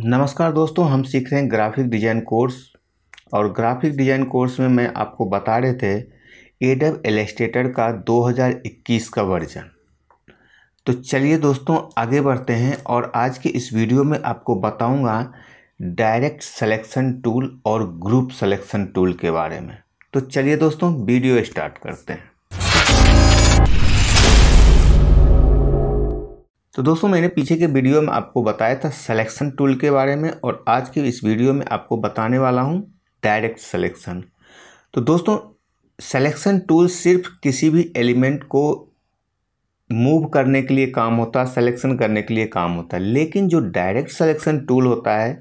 नमस्कार दोस्तों हम सीख रहे हैं ग्राफिक डिज़ाइन कोर्स और ग्राफिक डिज़ाइन कोर्स में मैं आपको बता रहे थे एडब एलेस्टेटर का 2021 का वर्जन तो चलिए दोस्तों आगे बढ़ते हैं और आज के इस वीडियो में आपको बताऊंगा डायरेक्ट सिलेक्शन टूल और ग्रुप सिलेक्शन टूल के बारे में तो चलिए दोस्तों वीडियो स्टार्ट करते हैं तो दोस्तों मैंने पीछे के वीडियो में आपको बताया था सिलेक्शन टूल के बारे में और आज के इस वीडियो में आपको बताने वाला हूँ डायरेक्ट सेलेक्शन तो दोस्तों सेलेक्शन टूल सिर्फ किसी भी एलिमेंट को मूव करने के लिए काम होता है सेलेक्शन करने के लिए काम होता है लेकिन जो डायरेक्ट सेलेक्शन टूल होता है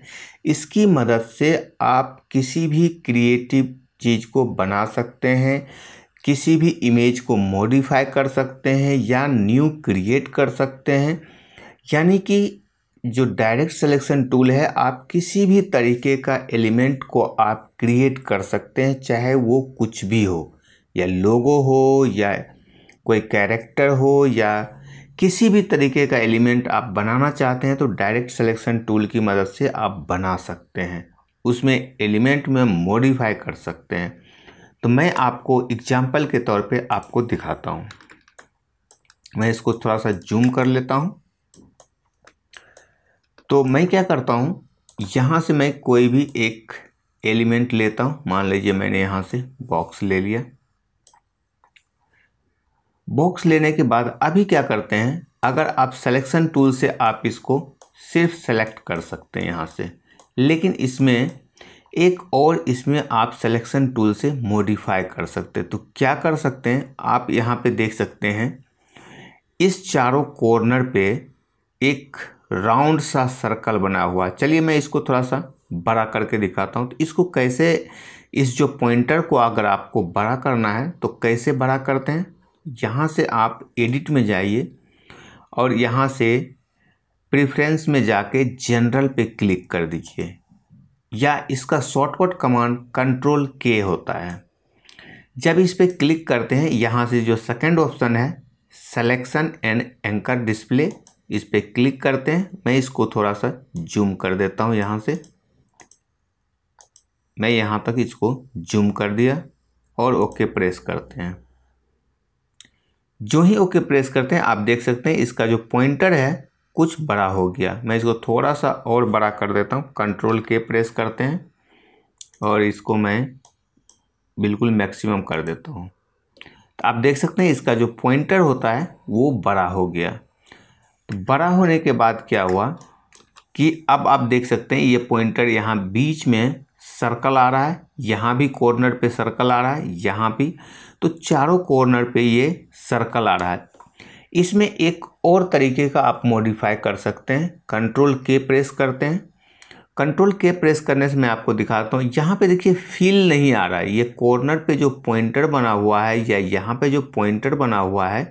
इसकी मदद से आप किसी भी क्रिएटिव चीज़ को बना सकते हैं किसी भी इमेज को मॉडिफाई कर सकते हैं या न्यू क्रिएट कर सकते हैं यानी कि जो डायरेक्ट सिलेक्शन टूल है आप किसी भी तरीके का एलिमेंट को आप क्रिएट कर सकते हैं चाहे वो कुछ भी हो या लोगो हो या कोई कैरेक्टर हो या किसी भी तरीके का एलिमेंट आप बनाना चाहते हैं तो डायरेक्ट सिलेक्शन टूल की मदद से आप बना सकते हैं उसमें एलिमेंट में मॉडिफाई कर सकते हैं तो मैं आपको एग्जाम्पल के तौर पे आपको दिखाता हूँ मैं इसको थोड़ा सा जूम कर लेता हूँ तो मैं क्या करता हूँ यहाँ से मैं कोई भी एक एलिमेंट लेता हूँ मान लीजिए मैंने यहाँ से बॉक्स ले लिया बॉक्स लेने के बाद अभी क्या करते हैं अगर आप सेलेक्शन टूल से आप इसको सिर्फ सेलेक्ट कर सकते हैं यहाँ से लेकिन इसमें एक और इसमें आप सिलेक्शन टूल से मॉडिफाई कर सकते हैं तो क्या कर सकते हैं आप यहाँ पे देख सकते हैं इस चारों कॉर्नर पे एक राउंड सा सर्कल बना हुआ है चलिए मैं इसको थोड़ा सा बड़ा करके दिखाता हूँ तो इसको कैसे इस जो पॉइंटर को अगर आपको बड़ा करना है तो कैसे बड़ा करते हैं यहाँ से आप एडिट में जाइए और यहाँ से प्रेफरेंस में जाके जनरल पे क्लिक कर दीजिए या इसका शॉर्टकट कमांड कंट्रोल के होता है जब इस पर क्लिक करते हैं यहाँ से जो सेकंड ऑप्शन है सेलेक्शन एंड एंकर डिस्प्ले इस पर क्लिक करते हैं मैं इसको थोड़ा सा जूम कर देता हूँ यहाँ से मैं यहाँ तक इसको जूम कर दिया और ओके प्रेस करते हैं जो ही ओके प्रेस करते हैं आप देख सकते हैं इसका जो पॉइंटर है कुछ बड़ा हो गया मैं इसको थोड़ा सा और बड़ा कर देता हूँ कंट्रोल के प्रेस करते हैं और इसको मैं बिल्कुल मैक्सिमम कर देता हूँ तो आप देख सकते हैं इसका जो पॉइंटर होता है वो बड़ा हो गया तो बड़ा होने के बाद क्या हुआ कि अब आप देख सकते हैं ये पॉइंटर यहाँ बीच में सर्कल आ रहा है यहाँ भी कॉर्नर पे सर्कल आ रहा है यहाँ भी तो चारों कॉर्नर पे ये सर्कल आ रहा है इसमें एक और तरीके का आप मॉडिफाई कर सकते हैं कंट्रोल के प्रेस करते हैं कंट्रोल के प्रेस करने से मैं आपको दिखाता हूँ यहाँ पे देखिए फील नहीं आ रहा है ये कॉर्नर पे जो पॉइंटर बना हुआ है या यहाँ पे जो पॉइंटर बना हुआ है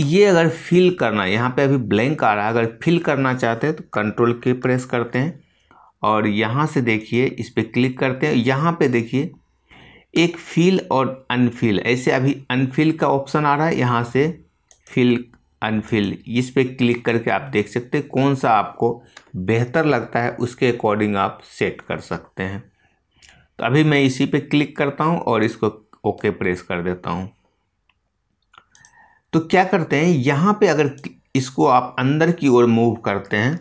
ये अगर फील करना यहाँ पे अभी ब्लैंक आ रहा है अगर फील करना चाहते हैं तो कंट्रोल के प्रेस करते हैं और यहाँ से देखिए इस पर क्लिक करते हैं यहाँ पर देखिए एक फील और अनफील ऐसे अभी अनफील का ऑप्शन आ रहा है यहाँ से फिल अनफिल इस पर क्लिक करके आप देख सकते हैं कौन सा आपको बेहतर लगता है उसके अकॉर्डिंग आप सेट कर सकते हैं तो अभी मैं इसी पे क्लिक करता हूँ और इसको ओके प्रेस कर देता हूँ तो क्या करते हैं यहाँ पे अगर इसको आप अंदर की ओर मूव करते हैं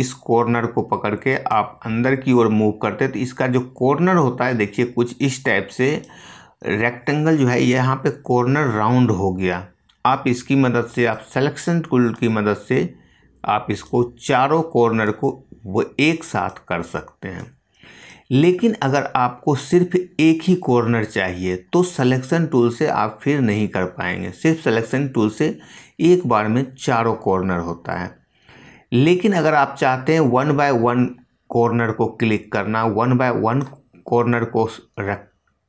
इस कॉर्नर को पकड़ के आप अंदर की ओर मूव करते हैं तो इसका जो कॉर्नर होता है देखिए कुछ इस टाइप से रेक्टेंगल जो है यहाँ पे कॉर्नर राउंड हो गया आप इसकी मदद से आप सेलेक्शन टूल की मदद से आप इसको चारों कॉर्नर को वो एक साथ कर सकते हैं लेकिन अगर आपको सिर्फ एक ही कॉर्नर चाहिए तो सिलेक्शन टूल से आप फिर नहीं कर पाएंगे सिर्फ सिलेक्शन टूल से एक बार में चारों कॉर्नर होता है लेकिन अगर आप चाहते हैं वन बाय वन कॉर्नर को क्लिक करना वन बाय वन कॉर्नर को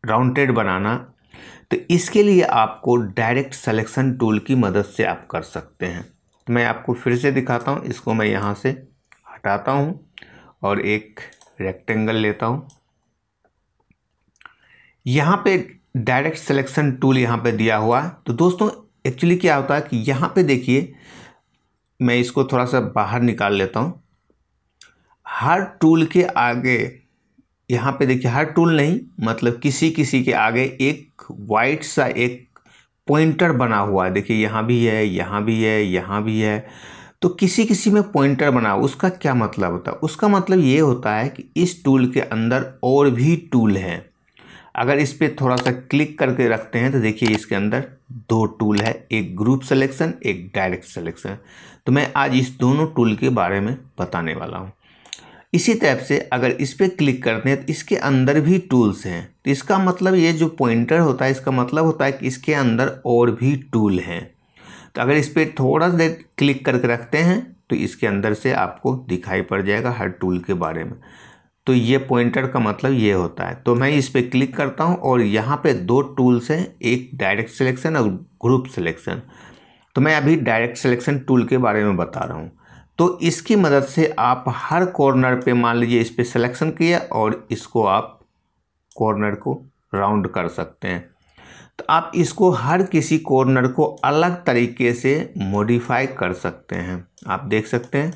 राउंडेड बनाना तो इसके लिए आपको डायरेक्ट सेलेक्शन टूल की मदद से आप कर सकते हैं तो मैं आपको फिर से दिखाता हूँ इसको मैं यहाँ से हटाता हूँ और एक रेक्टेंगल लेता हूँ यहाँ पे डायरेक्ट सिलेक्शन टूल यहाँ पे दिया हुआ है तो दोस्तों एक्चुअली क्या होता है कि यहाँ पे देखिए मैं इसको थोड़ा सा बाहर निकाल लेता हूँ हर टूल के आगे यहाँ पे देखिए हर टूल नहीं मतलब किसी किसी के आगे एक वाइट सा एक पॉइंटर बना हुआ है देखिए यहाँ भी है यहाँ भी है यहाँ भी है तो किसी किसी में पॉइंटर बना उसका क्या मतलब होता है उसका मतलब ये होता है कि इस टूल के अंदर और भी टूल हैं अगर इस पर थोड़ा सा क्लिक करके रखते हैं तो देखिए इसके अंदर दो टूल है एक ग्रुप सेलेक्शन एक डायरेक्ट सेलेक्शन तो मैं आज इस दोनों टूल के बारे में बताने वाला हूँ इसी टाइप से अगर इस पर क्लिक करते हैं तो इसके अंदर भी टूल्स हैं तो इसका मतलब ये जो पॉइंटर होता है इसका मतलब होता है कि इसके अंदर और भी टूल हैं तो अगर इस पर थोड़ा देर क्लिक करके रखते हैं तो इसके अंदर से आपको दिखाई पड़ जाएगा हर टूल के बारे में तो ये पॉइंटर का मतलब ये होता है तो मैं इस पर क्लिक करता हूँ और यहाँ पर दो टूल्स हैं एक डायरेक्ट सिलेक्शन और ग्रुप सिलेक्शन तो मैं अभी डायरेक्ट सिलेक्शन टूल के बारे में बता रहा हूँ तो इसकी मदद से आप हर कॉर्नर पे मान लीजिए इस पर सिलेक्शन किया और इसको आप कॉर्नर को राउंड कर सकते हैं तो आप इसको हर किसी कॉर्नर को अलग तरीके से मॉडिफाई कर सकते हैं आप देख सकते हैं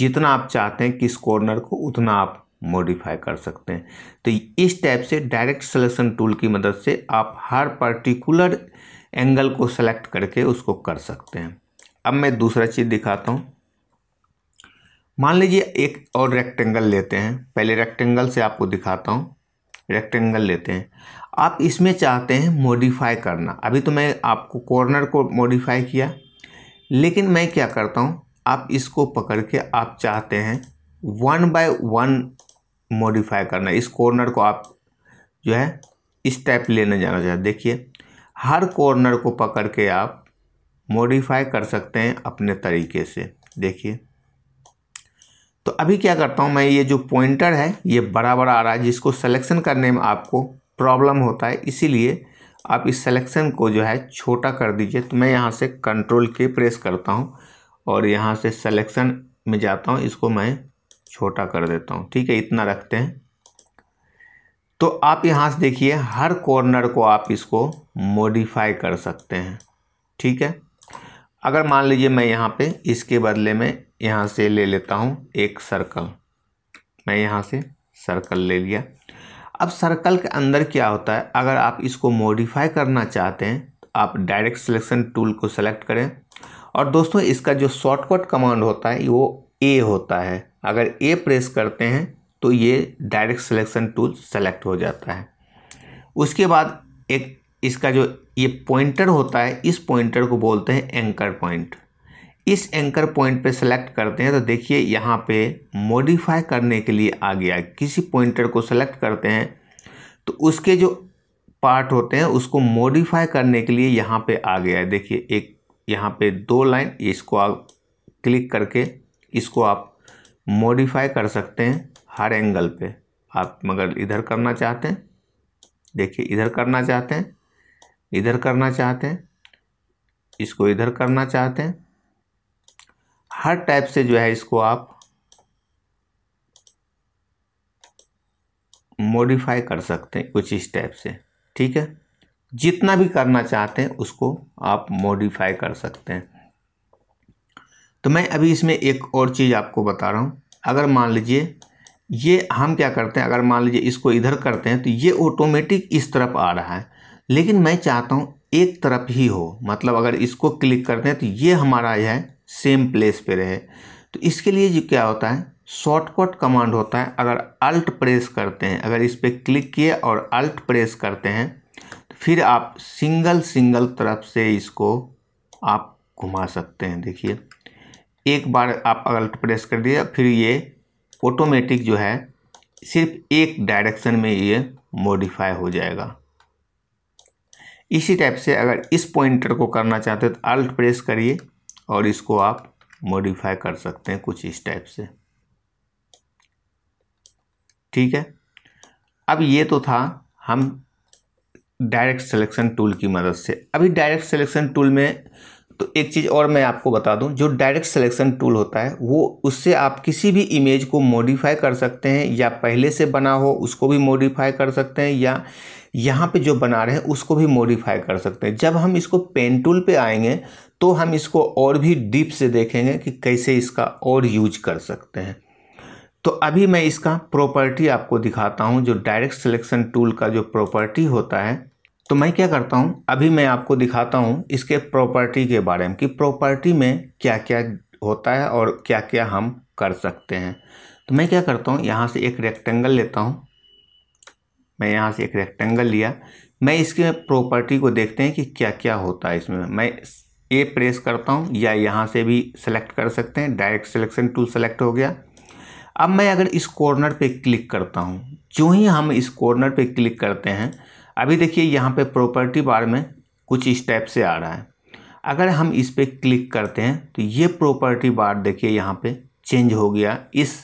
जितना आप चाहते हैं किस कॉर्नर को उतना आप मॉडिफाई कर सकते हैं तो इस टाइप से डायरेक्ट सिलेक्शन टूल की मदद से आप हर पर्टिकुलर एंगल को सेलेक्ट करके उसको कर सकते हैं अब मैं दूसरा चीज़ दिखाता हूँ मान लीजिए एक और रेक्टेंगल लेते हैं पहले रेक्टेंगल से आपको दिखाता हूँ रेक्टेंगल लेते हैं आप इसमें चाहते हैं मॉडिफाई करना अभी तो मैं आपको कॉर्नर को मॉडिफाई किया लेकिन मैं क्या करता हूँ आप इसको पकड़ के आप चाहते हैं वन बाय वन मॉडिफाई करना इस कॉर्नर को आप जो है इस टाइप लेने जाना चाहते देखिए हर कॉर्नर को पकड़ के आप मॉडिफाई कर सकते हैं अपने तरीके से देखिए तो अभी क्या करता हूँ मैं ये जो पॉइंटर है ये बड़ा बड़ा आ रहा है जिसको सिलेक्शन करने में आपको प्रॉब्लम होता है इसीलिए आप इस सिलेक्शन को जो है छोटा कर दीजिए तो मैं यहाँ से कंट्रोल के प्रेस करता हूँ और यहाँ से सिलेक्शन में जाता हूँ इसको मैं छोटा कर देता हूँ ठीक है इतना रखते हैं तो आप यहाँ से देखिए हर कॉर्नर को आप इसको मॉडिफाई कर सकते हैं ठीक है अगर मान लीजिए मैं यहाँ पे इसके बदले में यहाँ से ले लेता हूँ एक सर्कल मैं यहाँ से सर्कल ले लिया अब सर्कल के अंदर क्या होता है अगर आप इसको मॉडिफाई करना चाहते हैं तो आप डायरेक्ट सिलेक्शन टूल को सेलेक्ट करें और दोस्तों इसका जो शॉर्टकट कमांड होता है वो ए होता है अगर ए प्रेस करते हैं तो ये डायरेक्ट सिलेक्शन टूल सेलेक्ट हो जाता है उसके बाद एक इसका जो ये पॉइंटर होता है इस पॉइंटर को बोलते हैं एंकर पॉइंट इस एंकर पॉइंट पे सेलेक्ट करते हैं तो देखिए यहाँ पे मॉडिफाई करने के लिए आ गया किसी पॉइंटर को सेलेक्ट करते हैं तो उसके जो पार्ट होते हैं उसको मॉडिफाई करने के लिए यहाँ पे आ गया है देखिए एक यहाँ पे दो लाइन इसको आप क्लिक करके इसको आप मॉडिफाई कर सकते हैं हर एंगल पे आप मगर इधर करना चाहते हैं देखिए इधर करना चाहते हैं इधर करना चाहते हैं इसको इधर करना चाहते हैं हर टाइप से जो है इसको आप मॉडिफाई कर सकते हैं कुछ इस टाइप से ठीक है जितना भी करना चाहते हैं उसको आप मॉडिफाई कर सकते हैं तो मैं अभी इसमें एक और चीज़ आपको बता रहा हूँ अगर मान लीजिए ये हम क्या करते हैं अगर मान लीजिए इसको इधर करते हैं तो ये ऑटोमेटिक इस तरफ आ रहा है लेकिन मैं चाहता हूँ एक तरफ ही हो मतलब अगर इसको क्लिक करते हैं तो ये हमारा है सेम प्लेस पे रहे तो इसके लिए जो क्या होता है शॉर्टकट कमांड होता है अगर अल्ट प्रेस करते हैं अगर इस पर क्लिक किए और अल्ट प्रेस करते हैं तो फिर आप सिंगल सिंगल तरफ से इसको आप घुमा सकते हैं देखिए एक बार आप अल्ट प्रेस कर दिए फिर ये ऑटोमेटिक जो है सिर्फ एक डायरेक्शन में ये मॉडिफाई हो जाएगा इसी टाइप से अगर इस पॉइंटर को करना चाहते हो तो अल्ट प्रेस करिए और इसको आप मॉडिफाई कर सकते हैं कुछ इस टाइप से ठीक है अब ये तो था हम डायरेक्ट सिलेक्शन टूल की मदद से अभी डायरेक्ट सिलेक्शन टूल में तो एक चीज़ और मैं आपको बता दूं जो डायरेक्ट सिलेक्शन टूल होता है वो उससे आप किसी भी इमेज को मॉडिफाई कर सकते हैं या पहले से बना हो उसको भी मॉडिफाई कर सकते हैं या यहाँ पे जो बना रहे हैं उसको भी मॉडिफाई कर सकते हैं जब हम इसको पेन टूल पे आएंगे तो हम इसको और भी डीप से देखेंगे कि कैसे इसका और यूज कर सकते हैं तो अभी मैं इसका प्रॉपर्टी आपको दिखाता हूँ जो डायरेक्ट सिलेक्शन टूल का जो प्रॉपर्टी होता है तो मैं क्या करता हूँ अभी मैं आपको दिखाता हूँ इसके प्रॉपर्टी के बारे में कि प्रॉपर्टी में क्या क्या होता है और क्या क्या हम कर सकते हैं तो मैं क्या करता हूँ यहाँ से एक रेक्टेंगल लेता हूँ मैं यहाँ से एक रेक्टेंगल लिया मैं इसके प्रॉपर्टी को देखते हैं कि क्या क्या होता है इसमें मैं ए प्रेस करता हूँ या यहाँ से भी सिलेक्ट कर सकते हैं डायरेक्ट सिलेक्शन टूल सेलेक्ट हो गया अब मैं अगर इस कॉर्नर पे क्लिक करता हूँ जो ही हम इस कॉर्नर पे क्लिक करते हैं अभी देखिए यहाँ पे प्रॉपर्टी बार में कुछ इस टाइप से आ रहा है अगर हम इस पर क्लिक करते हैं तो ये प्रॉपर्टी बार देखिए यहाँ पे चेंज हो गया इस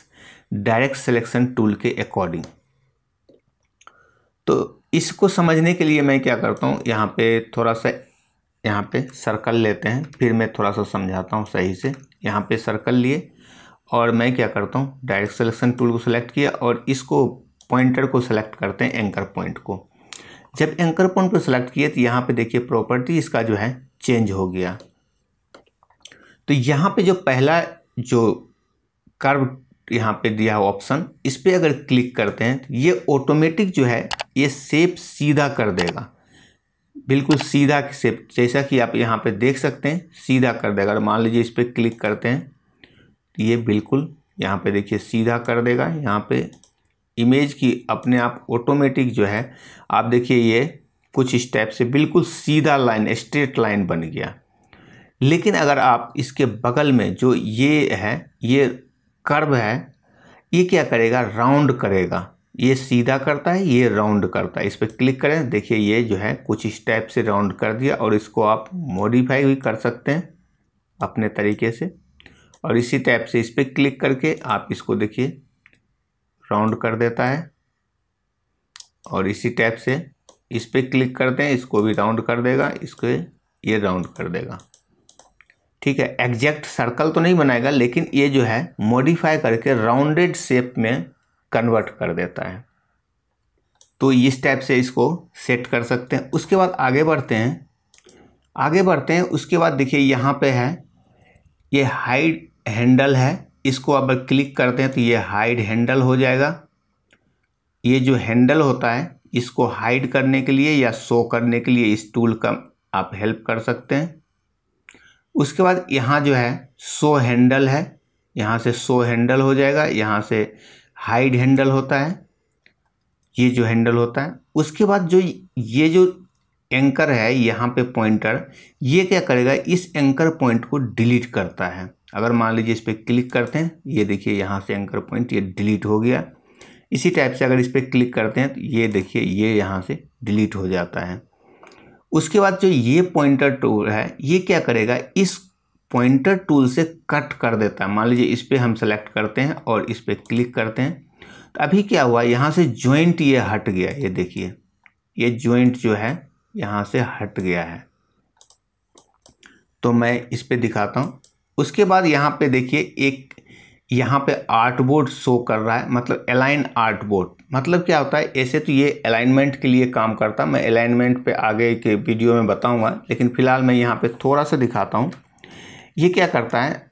डायरेक्ट सिलेक्शन टूल के अकॉर्डिंग तो इसको समझने के लिए मैं क्या करता हूँ यहाँ पे थोड़ा सा यहाँ पे सर्कल लेते हैं फिर मैं थोड़ा सा समझाता हूँ सही से यहाँ पे सर्कल लिए और मैं क्या करता हूँ डायरेक्ट सिलेक्शन टूल को सिलेक्ट किया और इसको पॉइंटर को सिलेक्ट करते हैं एंकर पॉइंट को जब एंकर पॉइंट को सिलेक्ट किए तो यहाँ पे देखिए प्रॉपर्टी इसका जो है चेंज हो गया तो यहाँ पे जो पहला जो कर्व यहाँ पे दिया हुआ ऑप्शन इस पर अगर क्लिक करते हैं तो ये ऑटोमेटिक जो है ये सेप सीधा कर देगा बिल्कुल सीधा सेप जैसा कि आप यहाँ पे देख सकते हैं सीधा कर देगा अगर मान लीजिए इस पर क्लिक करते हैं तो ये बिल्कुल यहाँ पे देखिए सीधा कर देगा यहाँ पे इमेज की अपने आप ऑटोमेटिक जो है आप देखिए ये कुछ स्टेप से बिल्कुल सीधा लाइन स्ट्रेट लाइन बन गया लेकिन अगर आप इसके बगल में जो ये है ये कर्व है ये क्या करेगा राउंड करेगा ये सीधा करता है ये राउंड करता है इस पर क्लिक करें देखिए ये जो है कुछ स्टेप से राउंड कर दिया और इसको आप मॉडिफाई भी कर सकते हैं अपने तरीके से और इसी टाइप से इस पर क्लिक करके आप इसको देखिए राउंड कर देता है और इसी टैप से इस पर क्लिक करते हैं इसको भी राउंड कर देगा इसको ये राउंड कर देगा ठीक है एग्जैक्ट सर्कल तो नहीं बनाएगा लेकिन ये जो है मॉडिफाई करके राउंडेड शेप में कन्वर्ट कर देता है तो इस टाइप से इसको सेट कर सकते हैं उसके बाद आगे बढ़ते हैं आगे बढ़ते हैं उसके बाद देखिए यहाँ पे है ये हाइट हैंडल है इसको अब क्लिक करते हैं तो ये हाइड हैंडल हो जाएगा ये जो हैंडल होता है इसको हाइड करने के लिए या शो करने के लिए इस टूल का आप हेल्प कर सकते हैं उसके बाद यहाँ जो है शो हैंडल है यहाँ से शो हैंडल हो जाएगा यहाँ से हाइड हैंडल होता है ये जो हैंडल होता है उसके बाद जो ये जो एंकर है यहाँ पे पॉइंटर ये क्या करेगा इस एंकर पॉइंट को डिलीट करता है अगर मान लीजिए इस पर क्लिक करते हैं ये देखिए यहाँ से एंकर पॉइंट ये डिलीट हो गया इसी टाइप से अगर इस पर क्लिक करते हैं तो ये देखिए ये यहाँ से डिलीट हो जाता है उसके बाद जो ये पॉइंटर टूल है ये क्या करेगा इस पॉइंटर टूल से कट कर देता है मान लीजिए इस पर हम सेलेक्ट करते हैं और इस पर क्लिक करते हैं तो अभी क्या हुआ यहाँ से ज्वाइंट ये हट गया ये देखिए ये ज्वाइंट जो है यहाँ से हट गया है तो मैं इस पर दिखाता हूँ उसके बाद यहाँ पे देखिए एक यहाँ पे आर्ट बोर्ड शो कर रहा है मतलब अलाइन आर्ट बोर्ड मतलब क्या होता है ऐसे तो ये अलाइनमेंट के लिए काम करता मैं अलाइनमेंट पे आगे के वीडियो में बताऊंगा लेकिन फ़िलहाल मैं यहाँ पे थोड़ा सा दिखाता हूँ ये क्या करता है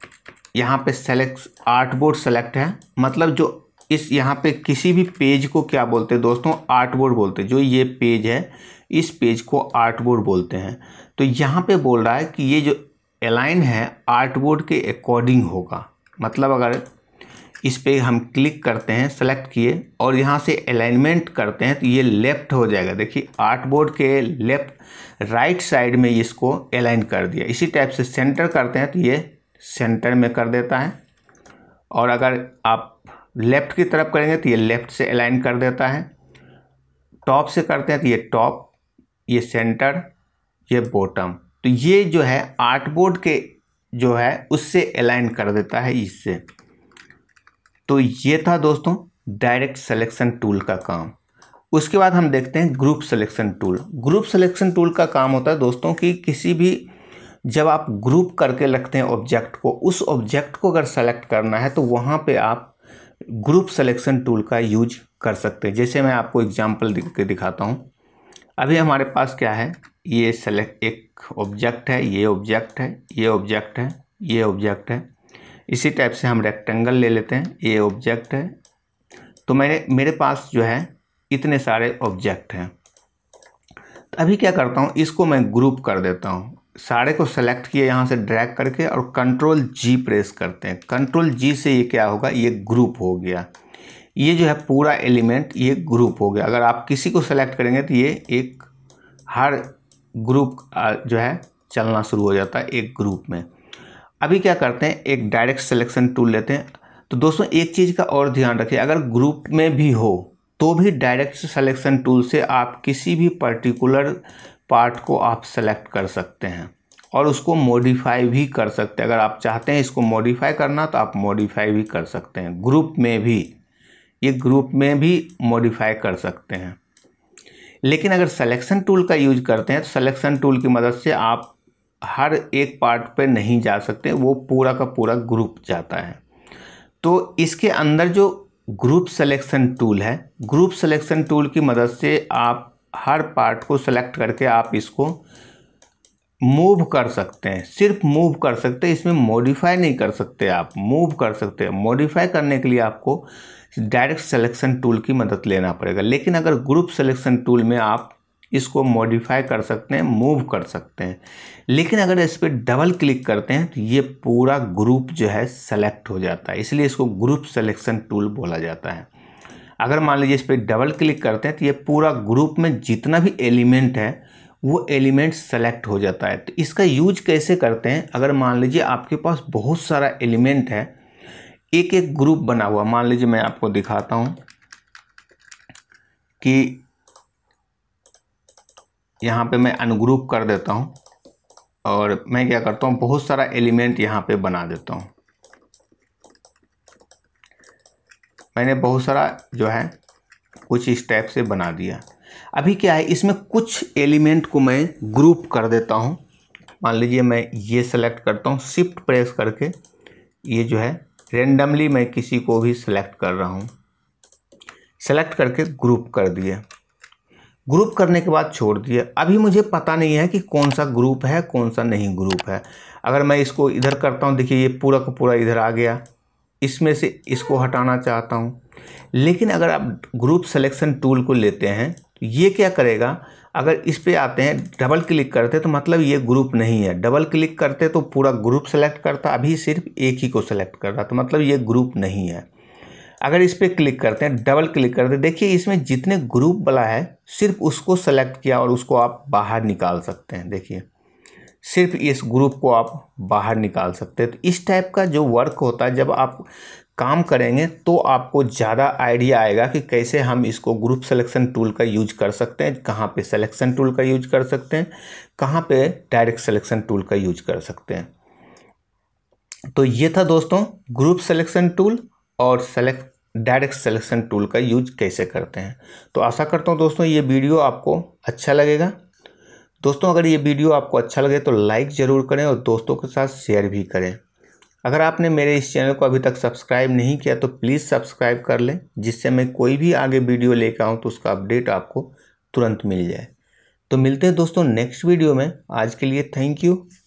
यहाँ पे सेलेक्ट आर्ट बोर्ड सेलेक्ट है मतलब जो इस यहाँ पे किसी भी पेज को क्या बोलते हैं दोस्तों आर्ट बोर्ड बोलते हैं जो ये पेज है इस पेज को आर्ट बोर्ड बोलते हैं तो यहाँ पे बोल रहा है कि ये जो अलाइन है आर्टबोर्ड के अकॉर्डिंग होगा मतलब अगर इस पर हम क्लिक करते हैं सेलेक्ट किए और यहाँ से अलाइनमेंट करते हैं तो ये लेफ़्ट हो जाएगा देखिए आर्ट बोर्ड के लेफ़्ट राइट साइड में इसको अलाइन कर दिया इसी टाइप से सेंटर करते हैं तो ये सेंटर में कर देता है और अगर आप लेफ़्ट की तरफ करेंगे तो ये लेफ़्ट से अलाइन कर देता है टॉप से करते हैं तो ये टॉप ये सेंटर ये बॉटम तो ये जो है आर्ट बोर्ड के जो है उससे अलाइन कर देता है इससे तो ये था दोस्तों डायरेक्ट सेलेक्शन टूल का काम उसके बाद हम देखते हैं group selection tool group selection tool का काम होता है दोस्तों कि किसी भी जब आप ग्रुप करके रखते हैं ऑब्जेक्ट को उस ऑब्जेक्ट को अगर सेलेक्ट करना है तो वहाँ पे आप ग्रुप सेलेक्शन टूल का यूज कर सकते हैं जैसे मैं आपको एग्जांपल दिखाता हूँ अभी हमारे पास क्या है ये सेलेक्ट एक ऑब्जेक्ट है ये ऑब्जेक्ट है ये ऑब्जेक्ट है ये ऑब्जेक्ट है इसी टाइप से हम रेक्टेंगल ले लेते हैं ये ऑब्जेक्ट है तो मेरे मेरे पास जो है इतने सारे ऑब्जेक्ट हैं तो अभी क्या करता हूँ इसको मैं ग्रुप कर देता हूँ सारे को सेलेक्ट किए यहाँ से ड्रैग करके और कंट्रोल जी प्रेस करते हैं कंट्रोल जी से ये क्या होगा ये ग्रुप हो गया ये जो है पूरा एलिमेंट ये ग्रुप हो गया अगर आप किसी को सेलेक्ट करेंगे तो ये एक हर ग्रुप जो है चलना शुरू हो जाता है एक ग्रुप में अभी क्या करते हैं एक डायरेक्ट सिलेक्शन टूल लेते हैं तो दोस्तों एक चीज़ का और ध्यान रखिए अगर ग्रुप में भी हो तो भी डायरेक्ट सिलेक्शन टूल से आप किसी भी पर्टिकुलर पार्ट को आप सेलेक्ट कर सकते हैं और उसको मॉडिफाई भी कर सकते हैं अगर आप चाहते हैं इसको मॉडिफाई करना तो आप मॉडिफाई भी कर सकते हैं ग्रुप में भी ये ग्रुप में भी मॉडिफाई कर सकते हैं लेकिन अगर सिलेक्शन टूल का यूज करते हैं तो सिलेक्शन टूल की मदद से आप हर एक पार्ट पे नहीं जा सकते वो पूरा का पूरा ग्रुप जाता है तो इसके अंदर जो ग्रुप सिलेक्शन टूल है ग्रुप सिलेक्शन टूल की मदद से आप हर पार्ट को सेलेक्ट करके आप इसको मूव कर सकते हैं सिर्फ मूव कर सकते हैं इसमें मॉडिफाई नहीं कर सकते आप मूव कर सकते हैं मॉडिफाई करने के लिए आपको डायरेक्ट सेलेक्शन टूल की मदद लेना पड़ेगा लेकिन अगर ग्रुप सेलेक्शन टूल में आप इसको मॉडिफाई कर सकते हैं मूव कर सकते हैं लेकिन अगर इस पर डबल क्लिक करते हैं तो ये पूरा ग्रुप जो है सेलेक्ट हो जाता है इसलिए इसको ग्रुप सेलेक्शन टूल बोला जाता है अगर मान लीजिए इस पर डबल क्लिक करते हैं तो ये पूरा ग्रुप में जितना भी एलिमेंट है वो एलिमेंट सेलेक्ट हो जाता है तो इसका यूज कैसे करते हैं अगर मान लीजिए आपके पास बहुत सारा एलिमेंट है एक एक ग्रुप बना हुआ मान लीजिए मैं आपको दिखाता हूँ कि यहाँ पे मैं अनग्रुप कर देता हूँ और मैं क्या करता हूँ बहुत सारा एलिमेंट यहाँ पे बना देता हूँ मैंने बहुत सारा जो है कुछ इस टाइप से बना दिया अभी क्या है इसमें कुछ एलिमेंट को मैं ग्रुप कर देता हूँ मान लीजिए मैं ये सेलेक्ट करता हूँ शिफ्ट प्रेस करके ये जो है रेंडमली मैं किसी को भी सिलेक्ट कर रहा हूँ सेलेक्ट करके ग्रुप कर दिए ग्रुप करने के बाद छोड़ दिए अभी मुझे पता नहीं है कि कौन सा ग्रुप है कौन सा नहीं ग्रुप है अगर मैं इसको इधर करता हूँ देखिए ये पूरा का पूरा इधर आ गया इसमें से इसको हटाना चाहता हूँ लेकिन अगर आप ग्रुप सेलेक्शन टूल को लेते हैं तो ये क्या करेगा अगर इस पर आते हैं डबल क्लिक करते तो मतलब ये ग्रुप नहीं है डबल क्लिक करते तो पूरा ग्रुप सेलेक्ट करता अभी सिर्फ एक ही को सेलेक्ट कर रहा तो मतलब ये ग्रुप नहीं है अगर इस पर क्लिक करते हैं डबल क्लिक करते देखिए इसमें जितने ग्रुप वाला है सिर्फ उसको सेलेक्ट किया और उसको आप बाहर निकाल सकते हैं देखिए सिर्फ इस ग्रुप को आप बाहर निकाल सकते हैं तो इस टाइप का जो वर्क होता है जब आप काम करेंगे तो आपको ज़्यादा आइडिया आएगा कि कैसे हम इसको ग्रुप सिलेक्शन टूल का यूज कर सकते हैं कहाँ पे सिलेक्शन टूल का यूज कर सकते हैं कहाँ पे डायरेक्ट सिलेक्शन टूल का यूज कर सकते हैं तो ये था दोस्तों ग्रुप सिलेक्शन टूल और सेलेक्ट डायरेक्ट सिलेक्शन टूल का यूज कैसे करते हैं तो आशा करता हूँ दोस्तों ये वीडियो आपको अच्छा लगेगा दोस्तों अगर ये वीडियो आपको अच्छा लगे तो लाइक ज़रूर करें और दोस्तों के साथ शेयर भी करें अगर आपने मेरे इस चैनल को अभी तक सब्सक्राइब नहीं किया तो प्लीज़ सब्सक्राइब कर लें जिससे मैं कोई भी आगे वीडियो लेकर आऊँ तो उसका अपडेट आपको तुरंत मिल जाए तो मिलते हैं दोस्तों नेक्स्ट वीडियो में आज के लिए थैंक यू